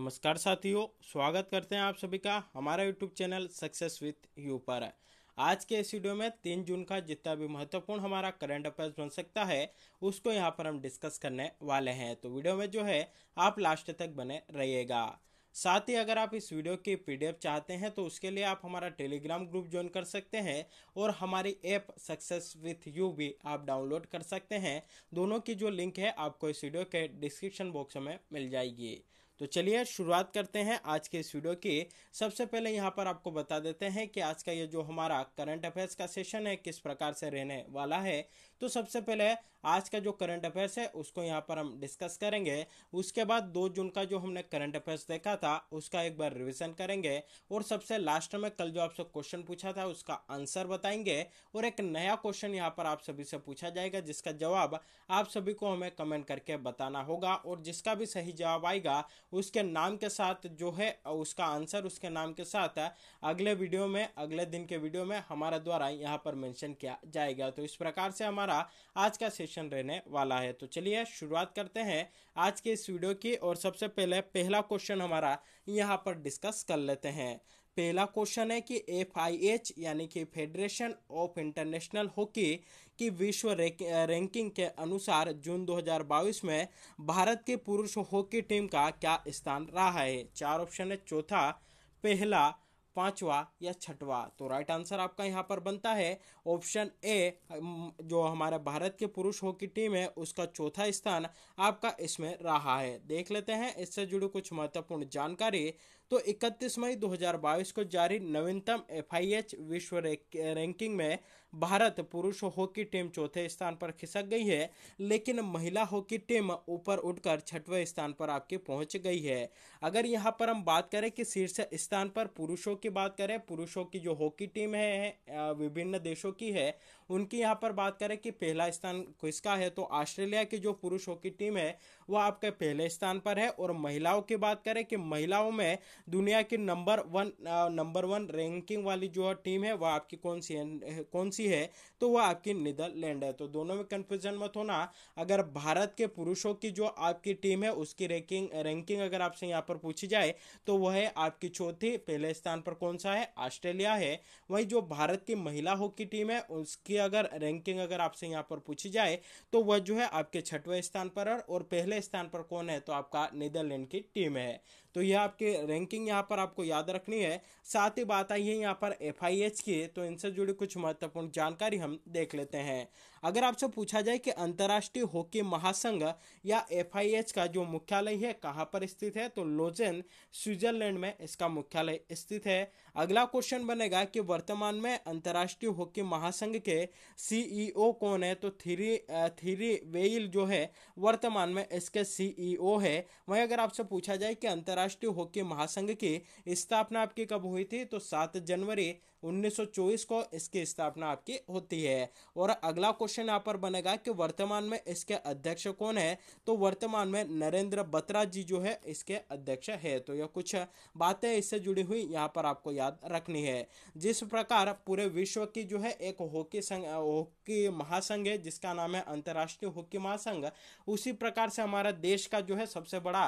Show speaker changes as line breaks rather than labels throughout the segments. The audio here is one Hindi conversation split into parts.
नमस्कार साथियों स्वागत करते हैं आप सभी का हमारा YouTube channel success with you पर है आज के इस वीडियो में तीन जून का जितना भी महत्वपूर्ण हमारा करंट अफेयर्स बन सकता है उसको यहाँ पर हम डिस्कस करने वाले हैं तो वीडियो में जो है आप लास्ट तक बने रहिएगा साथ ही अगर आप इस वीडियो की पीडीएफ चाहते हैं तो उसके लिए आप हमारा टेलीग्राम ग्रुप ज्वाइन कर सकते हैं और हमारी ऐप सक्सेस विथ यू भी आप डाउनलोड कर सकते हैं दोनों की जो लिंक है आपको इस वीडियो के डिस्क्रिप्शन बॉक्स में मिल जाएगी तो चलिए शुरुआत करते हैं आज के इस वीडियो की सबसे पहले यहाँ पर आपको बता देते हैं कि आज का ये जो हमारा करंट अफेयर्स का सेशन है किस प्रकार से रहने वाला है तो सबसे पहले आज का जो करंट अफेयर्स है उसको यहाँ पर हम डिस्कस करेंगे उसके बाद दो जून का जो हमने करंट अफेयर्स देखा था उसका एक बार रिविजन करेंगे और सबसे लास्ट में कल जो आपसे क्वेश्चन पूछा था उसका आंसर बताएंगे और एक नया क्वेश्चन यहाँ पर आप सभी से पूछा जाएगा जिसका जवाब आप सभी को हमें कमेंट करके बताना होगा और जिसका भी सही जवाब आएगा उसके नाम के साथ जो है उसका आंसर उसके नाम के साथ अगले वीडियो में अगले दिन के वीडियो में हमारे द्वारा यहाँ पर मैंशन किया जाएगा तो इस प्रकार से हमारा हमारा आज का सेशन रहने वाला है तो चलिए शुरुआत करते हैं आज के इस वीडियो की और सबसे पहले पहला क्वेश्चन हमारा यहाँ पर डिस्कस कर लेते हैं पहला क्वेश्चन है कि एफ यानी कि फेडरेशन ऑफ इंटरनेशनल हॉकी की विश्व रैंकिंग के अनुसार जून 2022 में भारत के पुरुष हॉकी टीम का क्या स्थान रहा है चार ऑप्शन है चौथा पहला पांचवा या छठवा तो राइट आंसर आपका यहाँ पर बनता है ऑप्शन ए जो हमारे भारत के पुरुष हॉकी टीम है उसका चौथा स्थान आपका इसमें रहा है देख लेते हैं इससे जुड़ी कुछ महत्वपूर्ण जानकारी तो 31 मई 2022 को जारी नवीनतम एफ विश्व रैंकिंग में भारत पुरुष हॉकी टीम चौथे स्थान पर खिसक गई है लेकिन महिला हॉकी टीम ऊपर उठकर छठवें स्थान पर आपके पहुंच गई है अगर यहाँ पर हम बात करें कि शीर्ष स्थान पर पुरुषों की बात करें पुरुषों की जो हॉकी टीम है विभिन्न देशों की है उनकी यहाँ पर बात करें कि पहला स्थान किसका है तो ऑस्ट्रेलिया की जो पुरुष हॉकी टीम है वह आपके पहले स्थान पर है और महिलाओं की बात करें कि महिलाओं में दुनिया की number one number one ranking वाली जो टीम है वह आपकी कौन सी है कौन सी है तो वह आपकी नीदरलैंड है तो दोनों में कन्फ्यूजन मत होना अगर भारत के पुरुषों की जो आपकी टीम है उसकी रैंकिंग रैंकिंग अगर आपसे यहाँ पर पूछी जाए तो वह है आपकी चौथी पहले स्थान पर कौन सा है ऑस्ट्रेलिया है वही जो भारत की महिला हॉकी टीम है उसकी अगर रैंकिंग अगर आपसे यहाँ पर पूछी जाए तो वह जो है आपके छठवें स्थान पर और पहले स्थान पर कौन है तो आपका नीदरलैंड की टीम है तो यह आपकी रैंकिंग यहाँ पर आपको याद रखनी है साथ ही बात आई है यहाँ पर एफ की तो इनसे जुड़ी कुछ महत्वपूर्ण जानकारी हम देख लेते हैं अगर आपसे पूछा जाए कि अंतर्राष्ट्रीय हॉकी महासंघ या एफ का जो मुख्यालय है कहाँ पर स्थित है तो लोजेन स्विट्जरलैंड में इसका मुख्यालय स्थित है अगला क्वेश्चन बनेगा कि वर्तमान में अंतर्राष्ट्रीय हॉकी महासंघ के सीईओ कौन है तो थ्री थ्री वेल जो है वर्तमान में इसके सीईओ है वहीं अगर आपसे पूछा जाए कि अंतर्राष्ट्रीय हॉकी महासंघ की स्थापना आपकी कब हुई थी तो सात जनवरी 1924 को इसकी स्थापना आपकी होती है और अगला क्वेश्चन यहाँ पर बनेगा कि वर्तमान में इसके अध्यक्ष कौन है तो वर्तमान में नरेंद्र बत्रा जी जो है इसके अध्यक्ष है तो यह कुछ बातें इससे जुड़ी हुई यहाँ पर आपको याद रखनी है जिस प्रकार पूरे विश्व की जो है एक हॉकी संघ हॉकी महासंघ है जिसका नाम है अंतर्राष्ट्रीय हॉकी महासंघ उसी प्रकार से हमारा देश का जो है सबसे बड़ा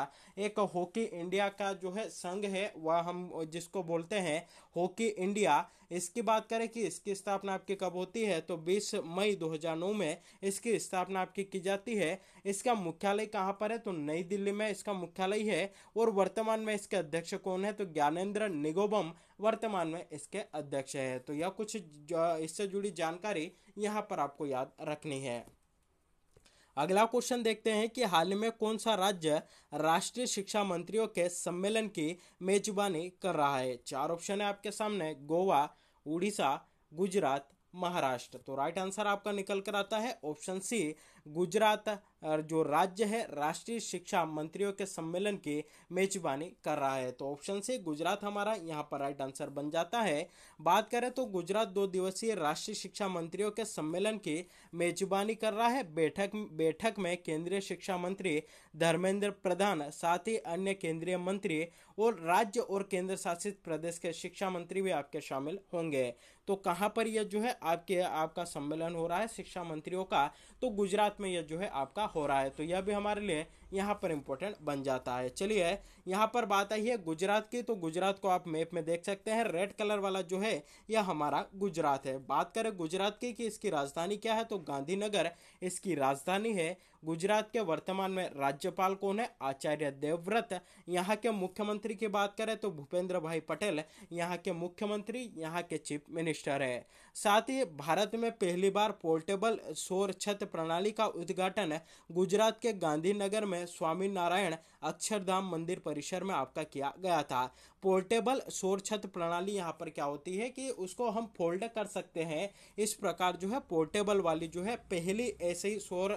एक हॉकी इंडिया का जो है संघ है वह हम जिसको बोलते हैं हॉकी इंडिया इसकी बात करें कि इसकी स्थापना आपकी कब होती है तो 20 मई 2009 में इसकी स्थापना आपकी की जाती है इसका मुख्यालय कहाँ पर है तो नई दिल्ली में इसका मुख्यालय है और वर्तमान में इसके अध्यक्ष कौन है तो ज्ञानेन्द्र निगोबम वर्तमान में इसके अध्यक्ष है तो यह कुछ इससे जुड़ी जानकारी यहाँ पर आपको याद रखनी है अगला क्वेश्चन देखते हैं कि हाल में कौन सा राज्य राष्ट्रीय शिक्षा मंत्रियों के सम्मेलन की मेजबानी कर रहा है चार ऑप्शन है आपके सामने गोवा उड़ीसा गुजरात महाराष्ट्र तो राइट आंसर आपका निकल कर आता है ऑप्शन सी गुजरात जो राज्य है राष्ट्रीय शिक्षा मंत्रियों के सम्मेलन की मेजबानी कर रहा है तो ऑप्शन से गुजरात हमारा यहाँ पर राइट आंसर बन जाता है बात करें तो गुजरात दो दिवसीय राष्ट्रीय शिक्षा मंत्रियों के सम्मेलन की मेजबानी कर रहा है बैठक बैठक में केंद्रीय शिक्षा मंत्री धर्मेंद्र प्रधान साथ ही अन्य केंद्रीय मंत्री और राज्य और केंद्र शासित प्रदेश के शिक्षा मंत्री भी आपके शामिल होंगे तो कहाँ पर यह जो है आपके आपका सम्मेलन हो रहा है शिक्षा मंत्रियों का तो गुजरात साथ में यह जो है आपका हो रहा है तो यह भी हमारे लिए यहाँ पर इम्पोर्टेंट बन जाता है चलिए यहाँ पर बात आई है गुजरात की तो गुजरात को आप मैप में देख सकते हैं रेड कलर वाला जो है यह हमारा गुजरात है बात करें गुजरात की कि इसकी राजधानी क्या है तो गांधीनगर इसकी राजधानी है गुजरात के वर्तमान में राज्यपाल कौन है आचार्य देवव्रत यहाँ के मुख्यमंत्री की बात करें तो भूपेंद्र भाई पटेल यहाँ के मुख्यमंत्री यहाँ के चीफ मिनिस्टर है साथ ही भारत में पहली बार पोर्टेबल सौर छत प्रणाली का उद्घाटन गुजरात के गांधीनगर में स्वामी नारायण अक्षरधाम मंदिर परिसर में आपका किया गया था पोर्टेबल सोर छत प्रणाली यहाँ पर क्या होती है कि उसको हम फोल्ड कर सकते हैं इस प्रकार जो है पोर्टेबल वाली जो है पहली ऐसी सोर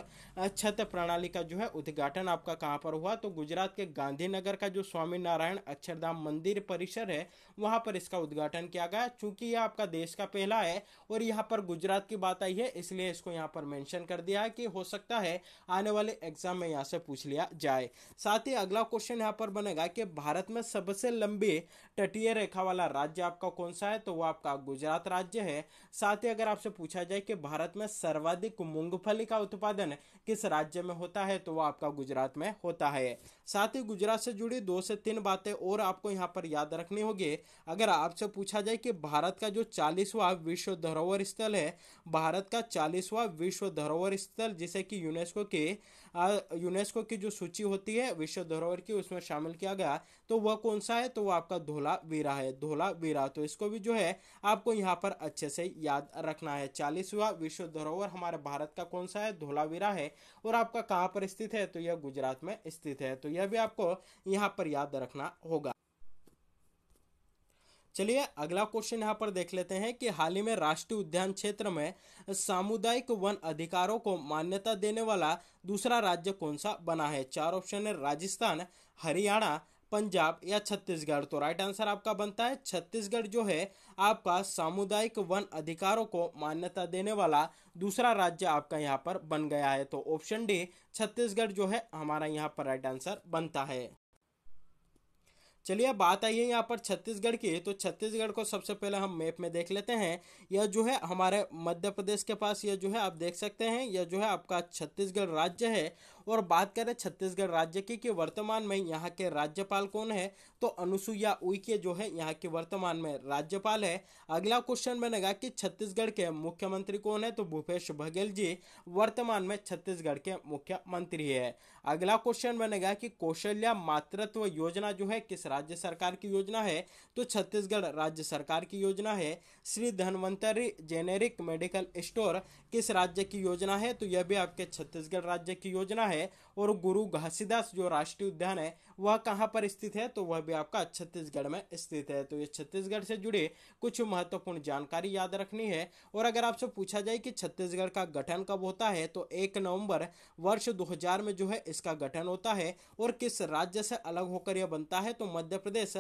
छत प्रणाली का जो है उद्घाटन आपका कहाँ पर हुआ तो गुजरात के गांधीनगर का जो स्वामीनारायण अक्षरधाम मंदिर परिसर है वहाँ पर इसका उद्घाटन किया गया चूंकि यह आपका देश का पहला है और यहाँ पर गुजरात की बात आई है इसलिए इसको यहाँ पर मैंशन कर दिया है कि हो सकता है आने वाले एग्जाम में यहाँ से पूछ लिया जाए साथ ही ही अगला क्वेश्चन यहाँ पर बनेगा कि भारत में सबसे लंबी तटीय रेखा वाला राज्य आपका कौन सा है तो वो आपका गुजरात राज्य है साथ ही अगर आपसे पूछा जाए कि भारत में सर्वाधिक मूंगफली का उत्पादन किस राज्य में होता है तो वो आपका गुजरात में होता है साथ ही गुजरात से जुड़ी दो से तीन बातें और आपको यहाँ पर याद रखनी होगी अगर आपसे पूछा जाए कि भारत का जो चालीसवा विश्व धरोहर स्थल है भारत का चालीसवा विश्व धरोहर स्थल जिसे कि यूनेस्को के यूनेस्को की जो सूची होती है विश्व धरोहर की उसमें शामिल किया गया तो वह कौन सा है तो वह आपका धोला वीरा है धोला वीरा तो इसको भी जो है आपको यहाँ पर अच्छे से याद रखना है चालीसवा विश्व धरोहर हमारे भारत का कौन सा है धोला वीरा है और आपका कहाँ पर स्थित है तो यह गुजरात में स्थित है तो यह भी आपको यहाँ पर याद रखना होगा चलिए अगला क्वेश्चन यहाँ पर देख लेते हैं कि हाल ही में राष्ट्रीय उद्यान क्षेत्र में सामुदायिक वन अधिकारों को मान्यता देने वाला दूसरा राज्य कौन सा बना है चार ऑप्शन है राजस्थान हरियाणा पंजाब या छत्तीसगढ़ तो राइट आंसर आपका बनता है छत्तीसगढ़ जो है आपका सामुदायिक वन अधिकारों को मान्यता देने वाला दूसरा राज्य आपका यहाँ पर बन गया है तो ऑप्शन डी छत्तीसगढ़ जो है हमारा यहाँ पर राइट आंसर बनता है चलिए अब बात आई है यहाँ पर छत्तीसगढ़ की तो छत्तीसगढ़ को सबसे पहले हम मैप में देख लेते हैं यह जो है हमारे मध्य प्रदेश के पास यह जो है आप देख सकते हैं यह जो है आपका छत्तीसगढ़ राज्य है और बात करें छत्तीसगढ़ राज्य की कि वर्तमान में यहाँ के राज्यपाल कौन है तो अनुसुईया उइके जो है यहाँ के वर्तमान में राज्यपाल है अगला क्वेश्चन बनेगा कि छत्तीसगढ़ के मुख्यमंत्री कौन है तो भूपेश बघेल जी वर्तमान में छत्तीसगढ़ के मुख्यमंत्री है अगला क्वेश्चन बनेगा कि कौशल्या मातृत्व योजना जो है किस राज्य सरकार की योजना है तो छत्तीसगढ़ राज्य सरकार की योजना है Shri Dhanvantari generic medical store किस राज्य की योजना है तो यह भी आपके छत्तीसगढ़ राज्य की योजना है है और गुरु घासीदास जो राष्ट्रीय उद्यान है वह कहाँ पर स्थित है तो वह भी आपका छत्तीसगढ़ में स्थित है तो ये छत्तीसगढ़ से जुड़े कुछ महत्वपूर्ण जानकारी याद रखनी है और अगर आपसे पूछा जाए कि छत्तीसगढ़ का गठन कब होता है तो एक नवंबर वर्ष 2000 में जो है इसका गठन होता है और किस राज्य से अलग होकर यह बनता है तो मध्य प्रदेश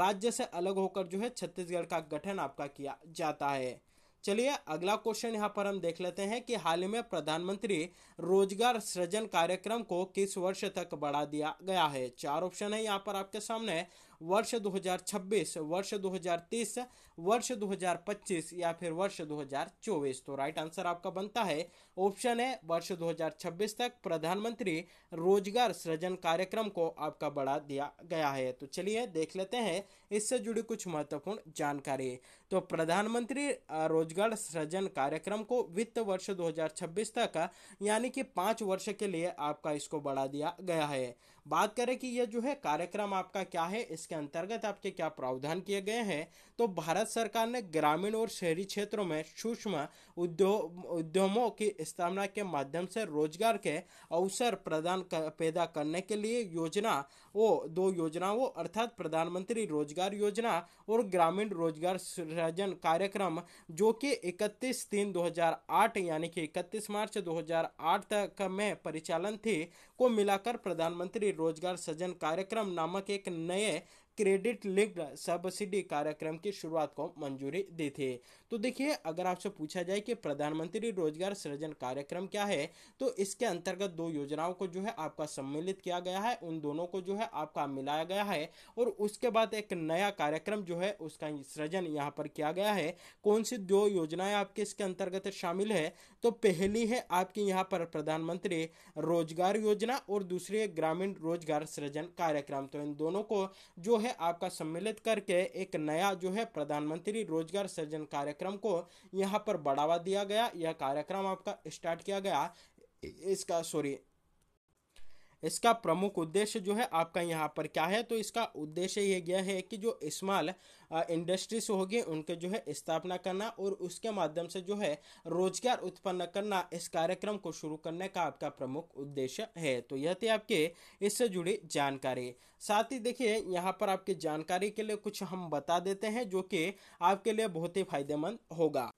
राज्य से अलग होकर जो है छत्तीसगढ़ का गठन आपका किया जाता है चलिए अगला क्वेश्चन यहाँ पर हम देख लेते हैं कि हाल ही में प्रधानमंत्री रोजगार सृजन कार्यक्रम को किस वर्ष तक बढ़ा दिया गया है चार ऑप्शन है यहाँ पर आपके सामने वर्ष 2026 वर्ष 2030 वर्ष 2025 या फिर वर्ष 2024 तो राइट आंसर आपका बनता है ऑप्शन है वर्ष 2026 तक प्रधानमंत्री रोजगार सृजन कार्यक्रम को आपका बढ़ा दिया गया है तो चलिए देख लेते हैं इससे जुड़ी कुछ महत्वपूर्ण जानकारी तो प्रधानमंत्री रोजगार सृजन कार्यक्रम को वित्त वर्ष 2026 तक यानी कि पाँच वर्ष के लिए आपका इसको बढ़ा दिया गया है बात करें कि यह जो है कार्यक्रम आपका क्या है इसके अंतर्गत आपके क्या प्रावधान किए गए हैं तो भारत सरकार ने ग्रामीण और शहरी क्षेत्रों में सूक्ष्म उद्योग उद्यमों की स्थापना के माध्यम से रोजगार के अवसर प्रदान कर, पैदा करने के लिए योजना वो दो योजनाओं अर्थात प्रधानमंत्री रोजगार रोजगार योजना और ग्रामीण रोजगार सृजन कार्यक्रम जो कि 31 तीन 2008 यानी कि 31 मार्च 2008 तक में परिचालन थी को मिलाकर प्रधानमंत्री रोजगार सृजन कार्यक्रम नामक एक नए क्रेडिट लिंक्ड सब्सिडी कार्यक्रम की शुरुआत को मंजूरी दी थी तो देखिए अगर आपसे पूछा जाए कि प्रधानमंत्री रोजगार सृजन कार्यक्रम क्या है तो इसके अंतर्गत दो योजनाओं को जो है आपका सम्मिलित किया गया है उन दोनों को जो है आपका मिलाया गया है और उसके बाद एक नया कार्यक्रम जो है उसका सृजन यहाँ पर किया गया है कौन सी दो योजनाएं आपके इसके अंतर्गत शामिल है तो पहली है आपकी यहाँ पर प्रधानमंत्री रोजगार योजना और दूसरी है ग्रामीण रोजगार सृजन कार्यक्रम तो इन दोनों को जो है है आपका सम्मिलित करके एक नया जो है प्रधानमंत्री रोजगार सृजन कार्यक्रम को यहाँ पर बढ़ावा दिया गया यह कार्यक्रम आपका स्टार्ट किया गया इसका सॉरी इसका प्रमुख उद्देश्य जो है आपका यहाँ पर क्या है तो इसका उद्देश्य यह गया है कि जो स्मॉल इंडस्ट्रीज होगी उनके जो है स्थापना करना और उसके माध्यम से जो है रोजगार उत्पन्न करना इस कार्यक्रम को शुरू करने का आपका प्रमुख उद्देश्य है तो यह थी आपके इससे जुड़ी जानकारी साथ ही देखिए यहाँ पर आपकी जानकारी के लिए कुछ हम बता देते हैं जो कि आपके लिए बहुत ही फायदेमंद होगा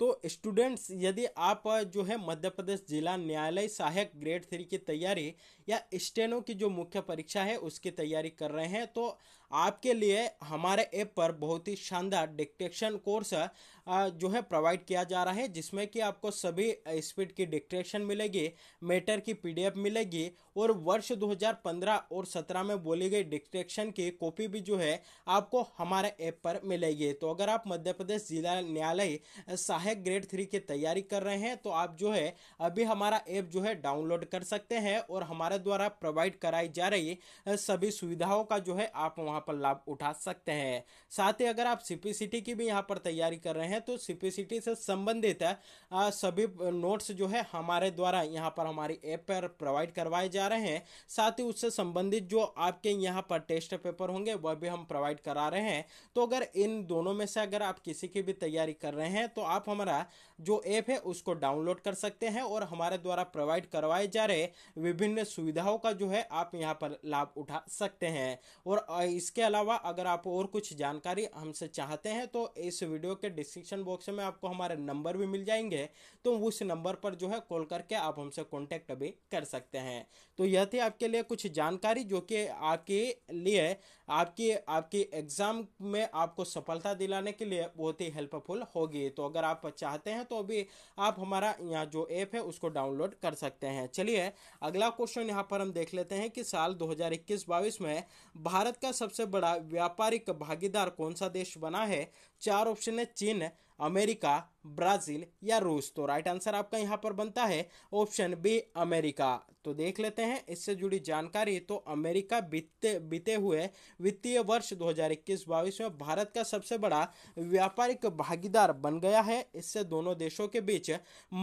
तो स्टूडेंट्स यदि आप जो है मध्य प्रदेश जिला न्यायालय सहायक ग्रेड थ्री की तैयारी या स्टेनो की जो मुख्य परीक्षा है उसकी तैयारी कर रहे हैं तो आपके लिए हमारे ऐप पर बहुत ही शानदार डिक्टेशन कोर्स जो है प्रोवाइड किया जा रहा है जिसमें कि आपको सभी स्पीड की डिक्टेशन मिलेगी मेटर की पीडीएफ मिलेगी और वर्ष 2015 और 17 में बोली गई डिक्टेशन की कॉपी भी जो है आपको हमारे ऐप पर मिलेगी तो अगर आप मध्य प्रदेश जिला न्यायालय सहायक ग्रेड थ्री की तैयारी कर रहे हैं तो आप जो है अभी हमारा ऐप जो है डाउनलोड कर सकते हैं और हमारे भारत द्वारा प्रोवाइड कराई जा रही सभी सुविधाओं का जो है आप वहां पर लाभ उठा सकते हैं साथ ही अगर आप सीपीसीटी की भी यहाँ पर तैयारी कर रहे हैं तो सीपीसीटी से संबंधित सभी नोट्स जो है हमारे द्वारा यहाँ पर हमारी ऐप पर प्रोवाइड करवाए जा रहे हैं साथ ही उससे संबंधित जो आपके यहाँ पर टेस्ट पेपर होंगे वह भी हम प्रोवाइड करा रहे हैं तो अगर इन दोनों में से अगर आप किसी की भी तैयारी कर रहे हैं तो आप हमारा जो ऐप है उसको डाउनलोड कर सकते हैं और हमारे द्वारा प्रोवाइड करवाए जा रहे विभिन्न सुविधाओं का जो है आप यहाँ पर लाभ उठा सकते हैं और इसके अलावा अगर आप और कुछ जानकारी हमसे चाहते हैं तो इस वीडियो के डिस्क्रिप्शन बॉक्स में आपको हमारे नंबर भी मिल जाएंगे तो उस नंबर पर जो है कॉल करके आप हमसे कॉन्टैक्ट भी कर सकते हैं तो यह थी आपके लिए कुछ जानकारी जो कि आपके लिए आपकी आपकी एग्ज़ाम में आपको सफलता दिलाने के लिए बहुत ही हेल्पफुल होगी तो अगर आप चाहते हैं तो तो अभी आप हमारा यहाँ जो ऐप है उसको डाउनलोड कर सकते हैं चलिए अगला क्वेश्चन यहाँ पर हम देख लेते हैं कि साल 2021-22 में भारत का सबसे बड़ा व्यापारिक भागीदार कौन सा देश बना है चार ऑप्शन है चीन अमेरिका ब्राजील या रूस तो राइट आंसर आपका यहाँ पर बनता है ऑप्शन बी अमेरिका तो देख लेते हैं इससे जुड़ी जानकारी तो अमेरिका बीते बीते हुए वित्तीय वर्ष 2021-22 में भारत का सबसे बड़ा व्यापारिक भागीदार बन गया है इससे दोनों देशों के बीच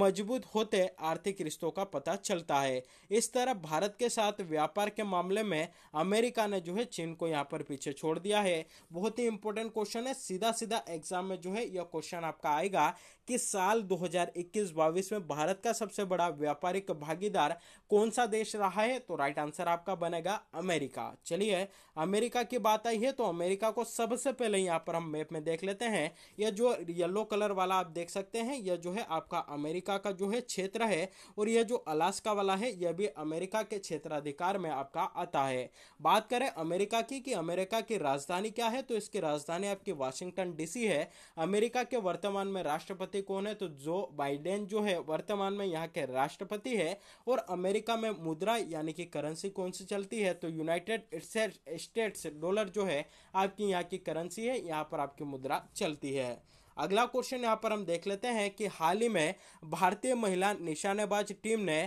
मजबूत होते आर्थिक रिश्तों का पता चलता है इस तरह भारत के साथ व्यापार के मामले में अमेरिका ने जो है चीन को यहाँ पर पीछे छोड़ दिया है बहुत ही इंपॉर्टेंट क्वेश्चन है सीधा सीधा एग्जाम में जो है यह क्वेश्चन आपका आएगा कि साल 2021-22 में भारत का सबसे बड़ा व्यापारिक भागीदार कौन सा देश रहा है तो राइट आंसर आपका बनेगा अमेरिका चलिए अमेरिका की बात आई है तो अमेरिका को सबसे पहले यहाँ पर हम मैप में देख लेते हैं यह जो येलो कलर वाला आप देख सकते हैं यह जो है आपका अमेरिका का जो है क्षेत्र है और यह जो अलास्का वाला है यह भी अमेरिका के क्षेत्राधिकार में आपका आता है बात करें अमेरिका की कि अमेरिका की राजधानी क्या है तो इसकी राजधानी आपकी वाशिंगटन डीसी है अमेरिका के वर्तमान में राष्ट्रपति राष्ट्रपति कौन है तो जो बाइडेन जो है वर्तमान में यहाँ के राष्ट्रपति है और अमेरिका में मुद्रा यानी कि करेंसी कौन सी चलती है तो यूनाइटेड स्टेट्स डॉलर जो है आपकी यहाँ की करेंसी है यहाँ पर आपकी मुद्रा चलती है अगला क्वेश्चन यहाँ पर हम देख लेते हैं कि हाल ही में भारतीय महिला निशानेबाज टीम ने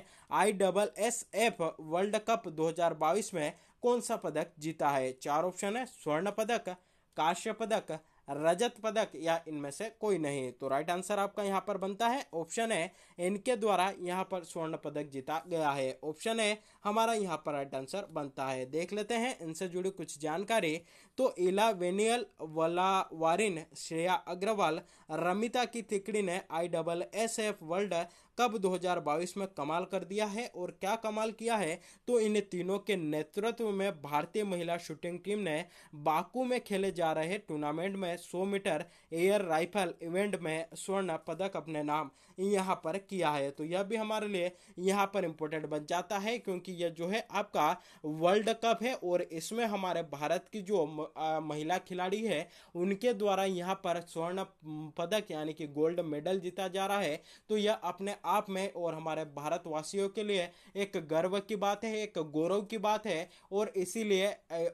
I double S F world cup 2022 में कौन सा पदक जीता है चार ऑप्शन है स्वर्ण पदक कांस्य पदक रजत पदक या इनमें से कोई नहीं तो राइट आंसर आपका यहाँ पर बनता है ऑप्शन है इनके द्वारा यहाँ पर स्वर्ण पदक जीता गया है ऑप्शन है हमारा यहाँ पर राइट आंसर बनता है देख लेते हैं इनसे जुड़ी कुछ जानकारी तो इला इलावेनियल वलावारिन श्रेया अग्रवाल रमिता की तिकड़ी ने I double S F world cup 2022 में कमाल कर दिया है और क्या कमाल किया है तो इन तीनों के नेतृत्व में भारतीय महिला शूटिंग टीम ने बाकू में खेले जा रहे टूर्नामेंट में 100 मीटर एयर राइफल इवेंट में स्वर्ण पदक अपने नाम यहाँ पर किया है तो यह भी हमारे लिए यहाँ पर इम्पोर्टेंट बन जाता है क्योंकि यह जो है आपका वर्ल्ड कप है और इसमें हमारे भारत की जो महिला खिलाड़ी है उनके द्वारा यहाँ पर स्वर्ण पदक यानी कि गोल्ड मेडल जीता जा रहा है तो यह अपने आप में और हमारे भारतवासियों के लिए एक गर्व की बात है एक गौरव की बात है और इसीलिए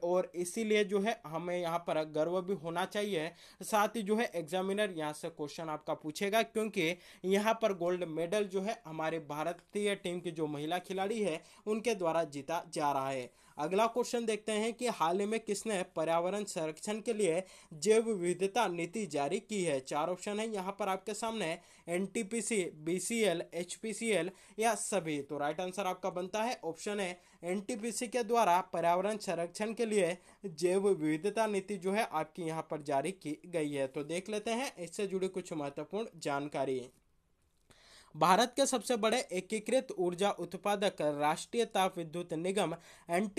और इसीलिए जो है हमें यहाँ पर गर्व भी होना चाहिए साथ ही जो है एग्जामिनर यहाँ से क्वेश्चन आपका पूछेगा क्योंकि यहाँ पर गोल्ड मेडल जो है हमारे भारतीय टीम की जो महिला खिलाड़ी है उनके द्वारा जीता जा रहा है अगला क्वेश्चन देखते हैं कि हाल ही में किसने पर्यावरण संरक्षण के लिए जैव विविधता नीति जारी की है चार ऑप्शन है यहाँ पर आपके सामने N T P C B C L H P C L या सभी तो राइट आंसर आपका बनता है ऑप्शन है एन टी पी सी के द्वारा पर्यावरण संरक्षण के लिए जैव विविधता नीति जो है आपकी यहाँ पर जारी की गई है तो देख लेते हैं इससे जुड़ी कुछ महत्वपूर्ण जानकारी भारत के सबसे बड़े एकीकृत ऊर्जा उत्पादक राष्ट्रीय ताप विद्युत निगम एन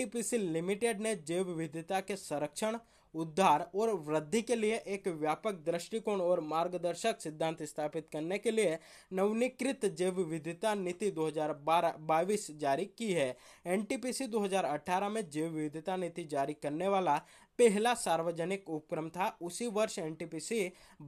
लिमिटेड ने जैव विविधता के संरक्षण उद्धार और वृद्धि के लिए एक व्यापक दृष्टिकोण और मार्गदर्शक सिद्धांत स्थापित करने के लिए नवनीकृत जैव विविधता नीति 2022 जारी की है एनटीपीसी 2018 में जैव विविधता नीति जारी करने वाला पहला सार्वजनिक उपक्रम था उसी वर्ष एन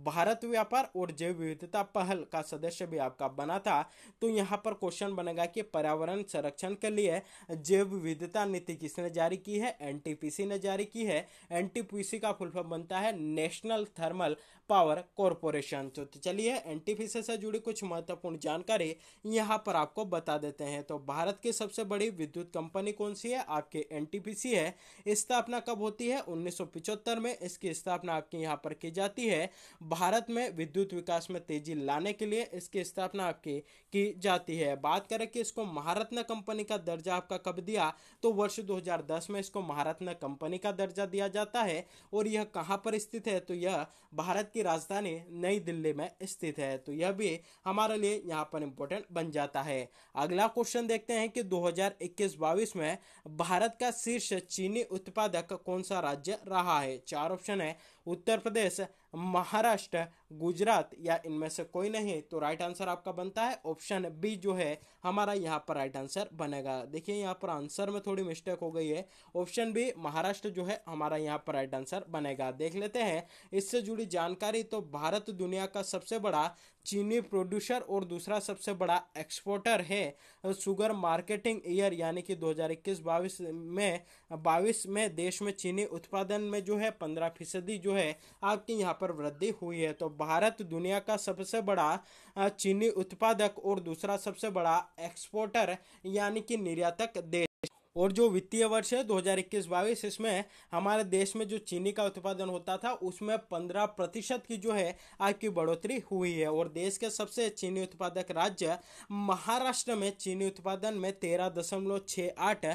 भारत व्यापार और जैव विविधता पहल का सदस्य भी आपका बना था तो यहाँ पर क्वेश्चन बनेगा कि पर्यावरण संरक्षण के लिए जैव विविधता नीति किसने जारी की है एन ने जारी की है एन का फुल फॉर्म बनता है नेशनल थर्मल पावर कॉरपोरेशन तो, तो चलिए एन से जुड़ी कुछ महत्वपूर्ण जानकारी यहाँ पर आपको बता देते हैं तो भारत की सबसे बड़ी विद्युत कंपनी कौन सी है आपके एन है स्थापना कब होती है उन्नीस में इसकी स्थापना आपकी यहाँ पर की जाती है भारत में विद्युत विकास में तेजी लाने के लिए इसकी स्थापना आपकी की जाती है बात करें कि इसको महारत्न कंपनी का दर्जा आपका कब दिया तो वर्ष 2010 में इसको महारत्न कंपनी का दर्जा दिया जाता है और यह कहाँ पर स्थित है तो यह भारत की राजधानी नई दिल्ली में स्थित है तो यह भी हमारे लिए यहाँ पर इम्पोर्टेंट बन जाता है अगला क्वेश्चन देखते हैं कि 2021-22 में भारत का शीर्ष चीनी उत्पादक कौन सा राज्य रहा है चार ऑप्शन है उत्तर प्रदेश महाराष्ट्र गुजरात या इनमें से कोई नहीं तो राइट आंसर आपका बनता है ऑप्शन बी जो है हमारा यहाँ पर राइट आंसर बनेगा देखिए यहाँ पर आंसर में थोड़ी मिस्टेक हो गई है ऑप्शन बी महाराष्ट्र जो है हमारा यहाँ पर राइट आंसर बनेगा देख लेते हैं इससे जुड़ी जानकारी तो भारत दुनिया का सबसे बड़ा चीनी प्रोड्यूसर और दूसरा सबसे बड़ा एक्सपोर्टर है शुगर मार्केटिंग ईयर यानी कि 2021-22 में 22 में देश में चीनी उत्पादन में जो है 15 फीसदी जो है आपकी यहाँ पर वृद्धि हुई है तो भारत दुनिया का सबसे बड़ा चीनी उत्पादक और दूसरा सबसे बड़ा एक्सपोर्टर यानी कि निर्यातक देश और जो वित्तीय वर्ष है 2021 हजार इसमें हमारे देश में जो चीनी का उत्पादन होता था उसमें 15 प्रतिशत की जो है आपकी बढ़ोतरी हुई है और देश के सबसे चीनी उत्पादक राज्य महाराष्ट्र में चीनी उत्पादन में तेरह दशमलव छः आठ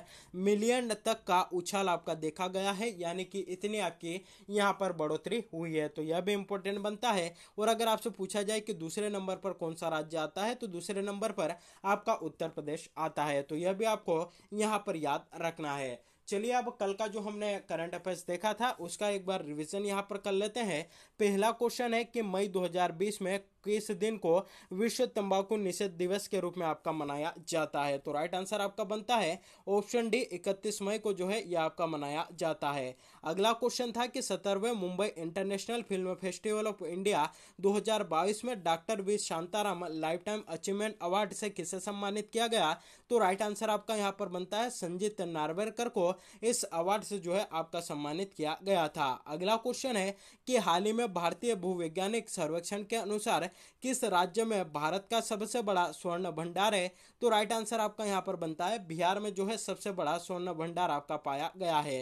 मिलियन तक का उछाल आपका देखा गया है यानी कि इतनी आपकी यहाँ पर बढ़ोतरी हुई है तो यह भी इम्पोर्टेंट बनता है और अगर आपसे पूछा जाए कि दूसरे नंबर पर कौन सा राज्य आता है तो दूसरे नंबर पर आपका उत्तर प्रदेश आता है तो यह भी आपको यहाँ पर याद रखना है चलिए अब कल का जो हमने करंट अफेयर्स देखा था उसका एक बार रिवीजन यहाँ पर कर लेते हैं पहला क्वेश्चन है कि मई 2020 में इस दिन को विश्व तंबाकू निषेध दिवस के रूप में आपका मनाया जाता है तो राइट आंसर आपका बनता है ऑप्शन डी 31 मई को जो है यह आपका मनाया जाता है अगला क्वेश्चन था कि सत्तरवें Mumbai international film festival of India 2022 में doctor V Shantaram lifetime achievement award से किसे सम्मानित किया गया तो राइट आंसर आपका यहाँ पर बनता है संजीत नार्वेकर को इस अवार्ड से जो है आपका सम्मानित किया गया था अगला क्वेश्चन है कि हाल ही में भारतीय भूवैज्ञानिक सर्वेक्षण के अनुसार है किस राज्य में भारत का सबसे बड़ा स्वर्ण भंडार है तो राइट आंसर आपका यहाँ पर बनता है बिहार में जो है सबसे बड़ा स्वर्ण भंडार आपका पाया गया है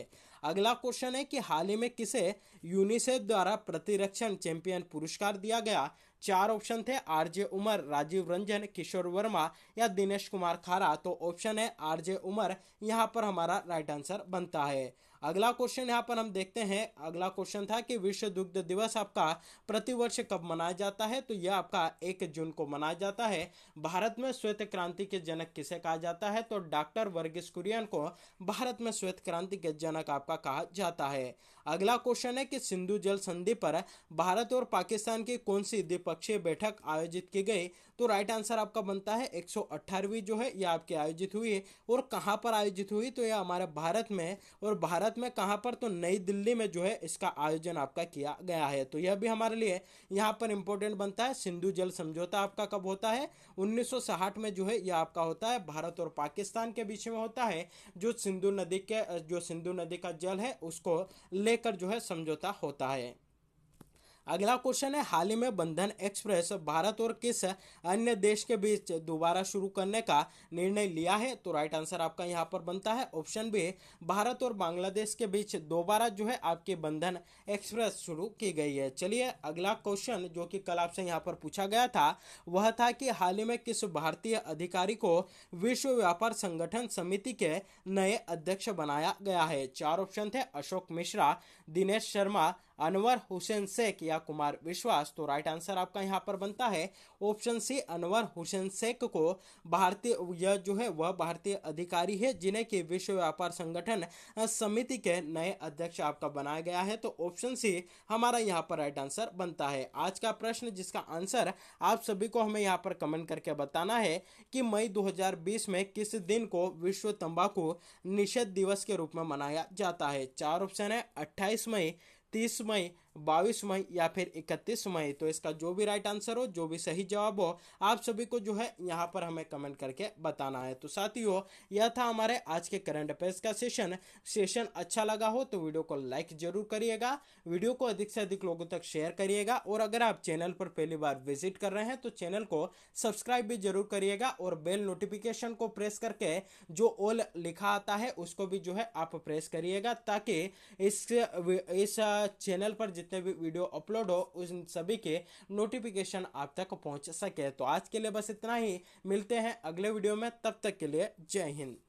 अगला क्वेश्चन है कि हाल ही में किसे यूनिसेफ द्वारा प्रतिरक्षण चैंपियन पुरस्कार दिया गया चार ऑप्शन थे आरजे उमर राजीव रंजन किशोर वर्मा या दिनेश कुमार खारा तो ऑप्शन है आरजे उमर यहां पर हमारा राइट आंसर बनता है अगला क्वेश्चन यहाँ पर हम देखते हैं अगला क्वेश्चन था कि विश्व दुग्ध दिवस आपका प्रतिवर्ष कब मनाया जाता है तो यह आपका एक जून को मनाया जाता है भारत में श्वेत क्रांति के जनक किसे कहा जाता है तो डॉक्टर वर्गीस कुरियन को भारत में श्वेत क्रांति के जनक आपका कहा जाता है अगला क्वेश्चन है कि सिंधु जल संधि पर भारत और पाकिस्तान की कौन सी द्विपक्षीय बैठक आयोजित की गई तो राइट आंसर आपका बनता है एक जो है ये आपकी आयोजित हुई है और कहाँ पर आयोजित हुई तो यह हमारे भारत में और भारत में कहाँ पर तो नई दिल्ली में जो है इसका आयोजन आपका किया गया है तो यह भी हमारे लिए यहाँ पर इंपॉर्टेंट बनता है सिंधु जल समझौता आपका कब होता है उन्नीस में जो है यह आपका होता है भारत और पाकिस्तान के बीच में होता है जो सिंधु नदी के जो सिंधु नदी का जल है उसको लेकर जो है समझौता होता है अगला क्वेश्चन है हाल ही में बंधन एक्सप्रेस भारत और किस अन्य देश के बीच दोबारा शुरू करने का निर्णय लिया है तो राइट आंसर आपका यहाँ पर बनता है ऑप्शन बी भारत और बांग्लादेश के बीच दोबारा जो है आपके बंधन एक्सप्रेस शुरू की गई है चलिए अगला क्वेश्चन जो कि कल आपसे यहाँ पर पूछा गया था वह था कि हाल ही में किस भारतीय अधिकारी को विश्व व्यापार संगठन समिति के नए अध्यक्ष बनाया गया है चार ऑप्शन थे अशोक मिश्रा दिनेश शर्मा अनवर हुसैन शेख या कुमार विश्वास तो राइट आंसर आपका यहाँ पर बनता है ऑप्शन सी अनवर हुसैन शेख को भारतीय यह जो है वह भारतीय अधिकारी है जिन्हें कि विश्व व्यापार संगठन समिति के नए अध्यक्ष आपका बनाया गया है तो ऑप्शन सी हमारा यहाँ पर राइट आंसर बनता है आज का प्रश्न जिसका आंसर आप सभी को हमें यहाँ पर कमेंट करके बताना है कि मई दो में किस दिन को विश्व तम्बाकू निषेध दिवस के रूप में मनाया जाता है चार ऑप्शन है अट्ठाईस मई Ter isso, mãe. बाईस मई या फिर इकतीस मई तो इसका जो भी राइट आंसर हो जो भी सही जवाब हो आप सभी को जो है यहाँ पर हमें कमेंट करके बताना है तो साथियों यह था हमारे आज के करंट अफेयर्स का सेशन सेशन अच्छा लगा हो तो वीडियो को लाइक जरूर करिएगा वीडियो को अधिक से अधिक लोगों तक शेयर करिएगा और अगर आप चैनल पर पहली बार विजिट कर रहे हैं तो चैनल को सब्सक्राइब भी जरूर करिएगा और बेल नोटिफिकेशन को प्रेस करके जो ऑल लिखा आता है उसको भी जो है आप प्रेस करिएगा ताकि इस इस चैनल पर जितने जितने भी वीडियो अपलोड हो उन सभी के नोटिफिकेशन आप तक पहुंच सके तो आज के लिए बस इतना ही मिलते हैं अगले वीडियो में तब तक के लिए जय हिंद